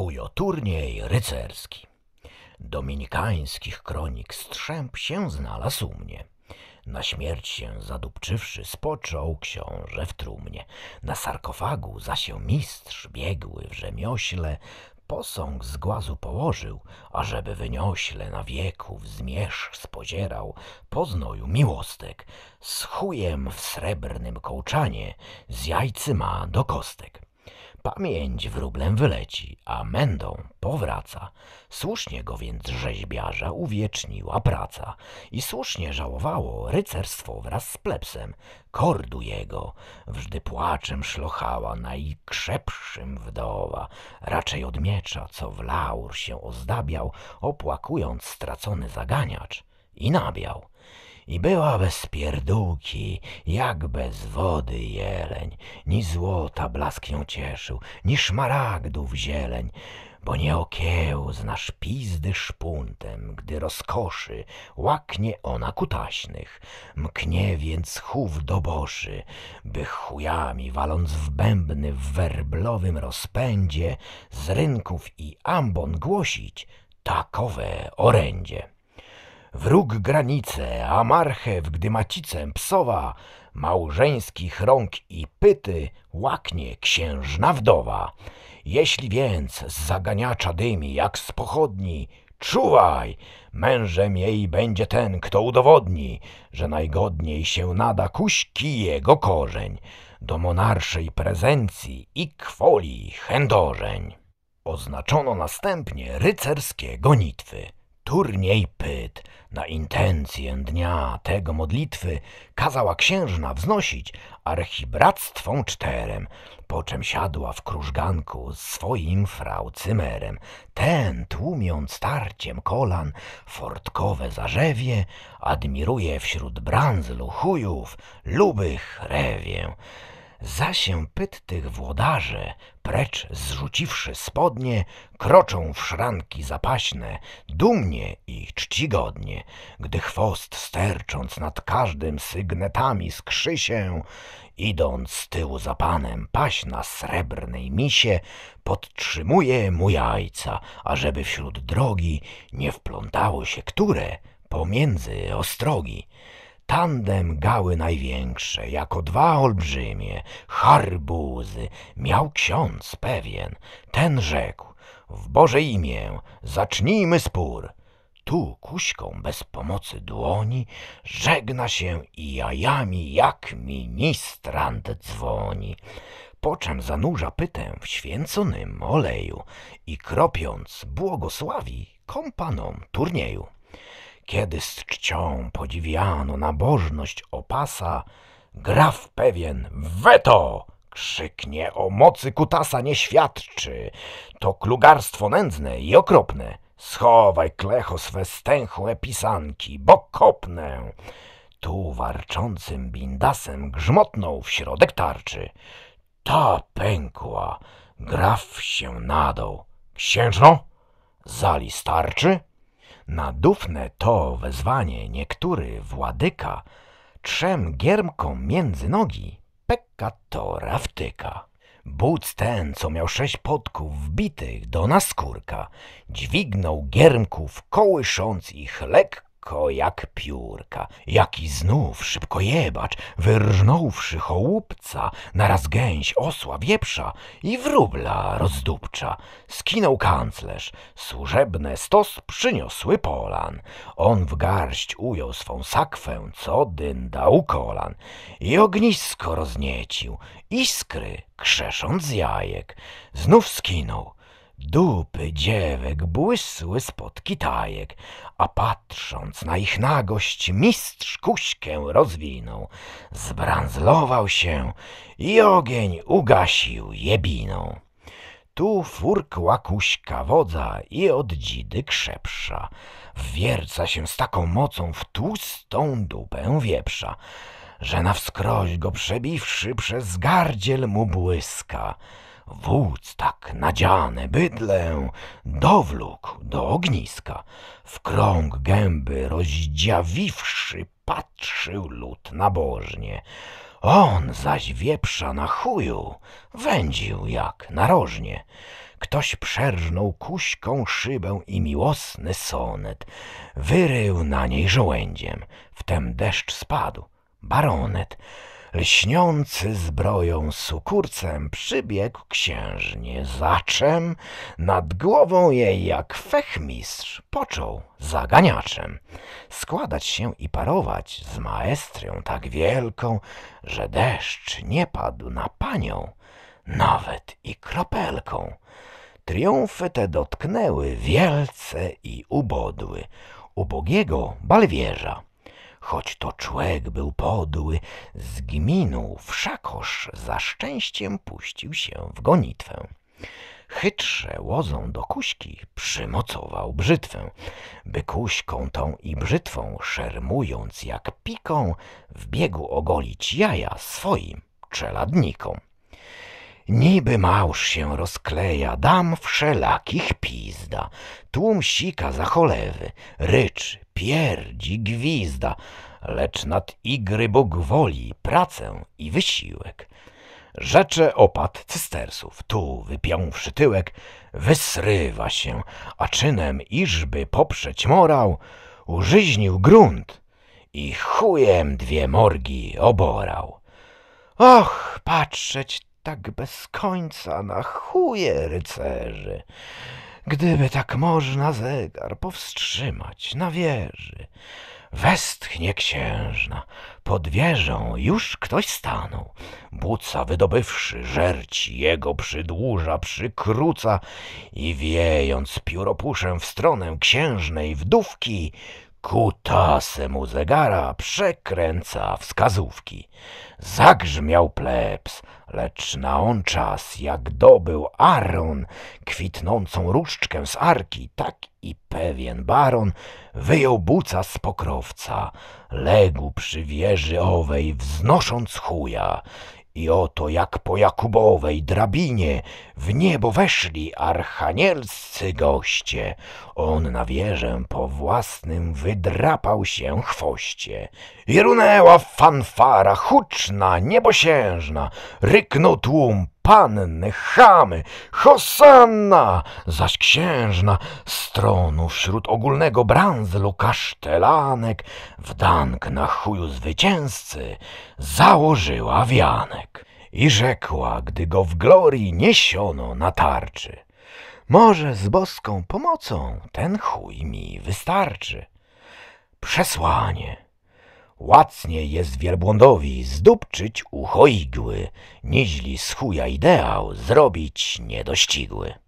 Chujo turniej rycerski. Dominikańskich kronik strzęp się znalazł u mnie. Na śmierć się zadupczywszy, spoczął książę w trumnie. Na sarkofagu za się mistrz biegły w rzemiośle, posąg z głazu położył, ażeby wyniośle na wieków zmierzch spozierał, poznoju miłostek, z chujem w srebrnym kołczanie, z jajcy ma do kostek. Pamięć wróblem wyleci, a mędą powraca. Słusznie go więc rzeźbiarza uwieczniła praca i słusznie żałowało rycerstwo wraz z plepsem. Kordu jego wżdy płaczem szlochała najkrzepszym wdowa, raczej od miecza, co w laur się ozdabiał, opłakując stracony zaganiacz i nabiał i była bez pierdółki, jak bez wody jeleń, ni złota blask ją cieszył, ni szmaragdów zieleń, bo nie okieł nasz pizdy szpuntem, gdy rozkoszy łaknie ona kutaśnych, mknie więc chów doboszy, by chujami waląc w bębny w werblowym rozpędzie z rynków i ambon głosić takowe orędzie wróg granice, a marchew, gdy macicem psowa, małżeńskich rąk i pyty łaknie księżna wdowa. Jeśli więc z zaganiacza dymi, jak z pochodni, czuwaj, mężem jej będzie ten, kto udowodni, że najgodniej się nada kuśki jego korzeń, do monarszej prezencji i kwoli chędożeń. Oznaczono następnie rycerskie gonitwy – turniej pyt na intencję dnia tego modlitwy kazała księżna wznosić archibractwą czterem, po czym siadła w krużganku z swoim frau cymerem. Ten, tłumiąc tarciem kolan fortkowe zarzewie, admiruje wśród branzlu chujów lubych rewię się pyt tych włodarzy, precz zrzuciwszy spodnie, kroczą w szranki zapaśne, dumnie i czcigodnie, gdy chwost stercząc nad każdym sygnetami skrzy się, idąc z tyłu za panem paś na srebrnej misie, podtrzymuje mu jajca, ażeby wśród drogi nie wplątało się które pomiędzy ostrogi tandem gały największe, jako dwa olbrzymie, harbuzy, miał ksiądz pewien. Ten rzekł, w Boże imię, zacznijmy spór. Tu kuśką bez pomocy dłoni żegna się i jajami jak ministrant dzwoni po czym zanurza pytę w święconym oleju i kropiąc błogosławi kompanom turnieju. Kiedy z czcią podziwiano nabożność opasa, graf pewien weto krzyknie o mocy kutasa nie świadczy. To klugarstwo nędzne i okropne. Schowaj klecho swe stęchłe pisanki, bo kopnę. Tu warczącym bindasem grzmotnął w środek tarczy. Ta pękła, graf się nadał. Księżno, zali starczy? Na dufne to wezwanie niektóry władyka trzem giermkom między nogi pekatora wtyka. Buc ten, co miał sześć podków wbitych do naskórka, dźwignął giermków kołysząc ich lekko lekko jak piórka, jaki znów szybko jebacz, wyrżnąwszy chołupca, naraz gęś, osła, wieprza i wróbla rozdupcza. Skinął kanclerz, służebne stos przyniosły polan. On w garść ujął swą sakwę, co dynda u kolan i ognisko rozniecił, iskry krzesząc z jajek. Znów skinął, Dupy dziewek błysły spod kitajek, a patrząc na ich nagość, mistrz kuśkę rozwinął. Zbranzlował się i ogień ugasił jebiną. Tu furkła kuśka wodza i od dzidy krzepsza. Wierca się z taką mocą w tłustą dupę wieprza, że na wskroś go przebiwszy przez gardziel mu błyska wódz tak nadziane bydlę dowlógł do ogniska. W krąg gęby rozdziawiwszy patrzył lud nabożnie. On zaś wieprza na chuju wędził jak narożnie. Ktoś przerżnął kuśką szybę i miłosny sonet wyrył na niej żołędziem. Wtem deszcz spadł. Baronet Lśniący zbroją sukurcem przybiegł księżnie, zaczem nad głową jej jak fechmistrz począł zaganiaczem. Składać się i parować z maestrią tak wielką, że deszcz nie padł na panią, nawet i kropelką. Triumfy te dotknęły wielce i ubodły ubogiego balwierza choć to człek był podły, gminu wszakoż za szczęściem puścił się w gonitwę. Chytrze łozą do kuśki przymocował brzytwę, by kuśką tą i brzytwą, szermując jak piką, w biegu ogolić jaja swoim czeladnikom. Niby małż się rozkleja, dam wszelakich pizda, tłum sika za cholewy, ryczy pierdzi, gwizda, lecz nad igry Bóg woli pracę i wysiłek. Rzecze opad cystersów, tu wypiąwszy tyłek, wysrywa się, a czynem iżby poprzeć morał, użyźnił grunt i chujem dwie morgi oborał. Och, patrzeć tak bez końca na chuje rycerzy gdyby tak można zegar powstrzymać na wieży. Westchnie księżna, pod wieżą już ktoś stanął. Buca wydobywszy żerci jego przydłuża, przykróca i wiejąc pióropuszem w stronę księżnej wdówki, Kutasem u zegara przekręca wskazówki. Zagrzmiał plebs, lecz na on czas, jak dobył Aron kwitnącą różdżkę z arki, tak i pewien baron wyjął buca z pokrowca, legł przy wieży owej, wznosząc chuja i oto jak po Jakubowej drabinie w niebo weszli archanielscy obcy goście. On na wieżę po własnym wydrapał się chwoście. I runęła fanfara huczna, niebosiężna. Ryknął tłum panny, chamy, hosanna, zaś księżna stronu wśród ogólnego branzlu kasztelanek w dank na chuju zwycięzcy założyła wianek i rzekła, gdy go w glorii niesiono na tarczy – może z boską pomocą ten chuj mi wystarczy. Przesłanie. Łacniej jest wielbłądowi zdupczyć ucho igły, niźli z chuja ideał zrobić niedościgły.